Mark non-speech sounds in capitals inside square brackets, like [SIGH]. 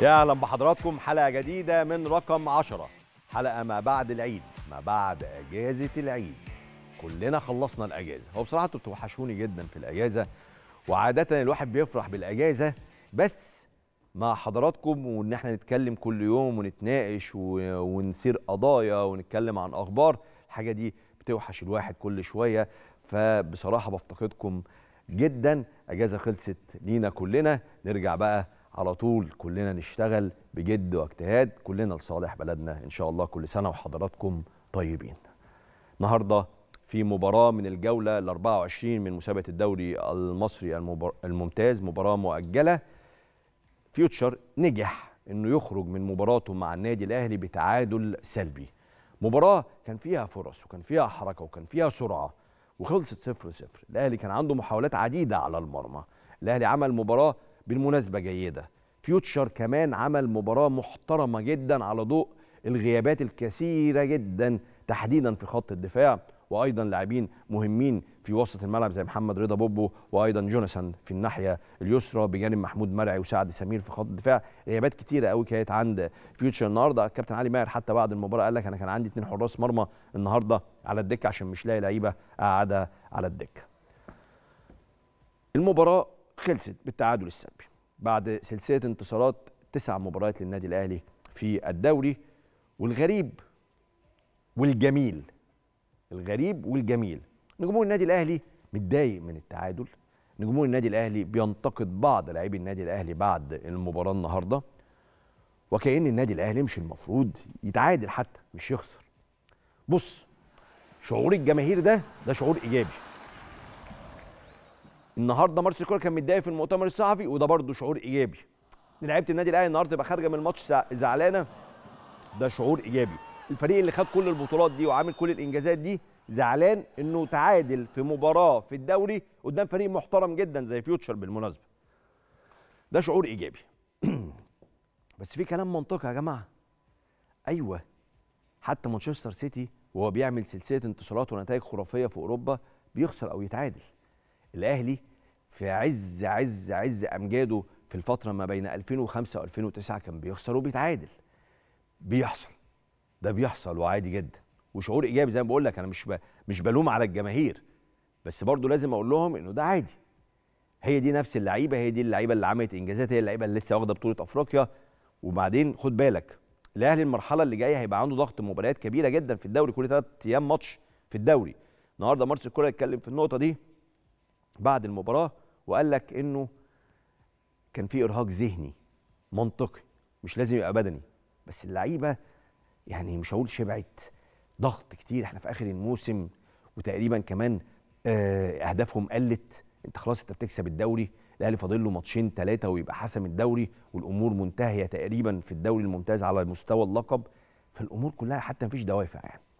يا اهلا بحضراتكم حلقه جديده من رقم 10 حلقه ما بعد العيد ما بعد اجازه العيد كلنا خلصنا الاجازه هو بصراحه انتوا بتوحشوني جدا في الاجازه وعاده الواحد بيفرح بالاجازه بس مع حضراتكم وان احنا نتكلم كل يوم ونتناقش ونثير قضايا ونتكلم عن اخبار الحاجه دي بتوحش الواحد كل شويه فبصراحه بفتقدكم جدا اجازه خلصت لينا كلنا نرجع بقى على طول كلنا نشتغل بجد واجتهاد كلنا لصالح بلدنا ان شاء الله كل سنه وحضراتكم طيبين النهارده في مباراه من الجوله ال 24 من مسابقه الدوري المصري الممتاز مباراه مؤجله فيوتشر نجح انه يخرج من مباراته مع النادي الاهلي بتعادل سلبي مباراه كان فيها فرص وكان فيها حركه وكان فيها سرعه وخلصت 0 0 الاهلي كان عنده محاولات عديده على المرمى الاهلي عمل مباراه بالمناسبه جيده فيوتشر كمان عمل مباراه محترمه جدا على ضوء الغيابات الكثيره جدا تحديدا في خط الدفاع وايضا لاعبين مهمين في وسط الملعب زي محمد رضا بوبو وايضا جوناثان في الناحيه اليسرى بجانب محمود مرعي وسعد سمير في خط الدفاع غيابات كتيره قوي كانت عند فيوتشر النهارده كابتن علي ماهر حتى بعد المباراه قال لك انا كان عندي اثنين حراس مرمى النهارده على الدكه عشان مش لاقي لعيبه قاعده على الدكه المباراه خلصت بالتعادل السلبي بعد سلسله انتصارات تسع مباريات للنادي الاهلي في الدوري والغريب والجميل الغريب والجميل ان جمهور النادي الاهلي متضايق من التعادل ان جمهور النادي الاهلي بينتقد بعض لاعبي النادي الاهلي بعد المباراه النهارده وكأن النادي الاهلي مش المفروض يتعادل حتى مش يخسر بص شعور الجماهير ده ده شعور ايجابي النهارده مارسيل كولر كان متضايق في المؤتمر الصحفي وده برضه شعور ايجابي لعيبه النادي الاهلي النهارده تبقى خارجه من الماتش زعلانه ده شعور ايجابي الفريق اللي خد كل البطولات دي وعامل كل الانجازات دي زعلان انه تعادل في مباراه في الدوري قدام فريق محترم جدا زي فيوتشر بالمناسبه ده شعور ايجابي [CLEARS THROAT] بس في كلام منطقي يا جماعه ايوه حتى مانشستر سيتي وهو بيعمل سلسله انتصارات ونتائج خرافيه في اوروبا بيخسر او يتعادل الاهلي في عز عز عز امجاده في الفتره ما بين 2005 و2009 كان بيخسر وبيتعادل بيحصل ده بيحصل وعادي جدا وشعور ايجابي زي ما بقول لك انا مش ب... مش بلوم على الجماهير بس برضو لازم اقول لهم انه ده عادي هي دي نفس اللعيبه هي دي اللعيبه اللي عملت انجازات هي اللعيبه اللي لسه واخده بطوله افريقيا وبعدين خد بالك الاهلي المرحله اللي جايه هيبقى عنده ضغط مباريات كبيره جدا في الدوري كل ثلاث ايام ماتش في الدوري النهارده مارس الكوره يتكلم في النقطه دي بعد المباراه وقال لك انه كان في ارهاق ذهني منطقي مش لازم يبقى بدني بس اللعيبه يعني مش هقول شبعت ضغط كتير احنا في اخر الموسم وتقريبا كمان آه، اهدافهم قلت انت خلاص انت بتكسب الدوري الاهلي فاضل له ماتشين ثلاثه ويبقى حسم الدوري والامور منتهيه تقريبا في الدوري الممتاز على مستوى اللقب فالامور كلها حتى مفيش دوافع يعني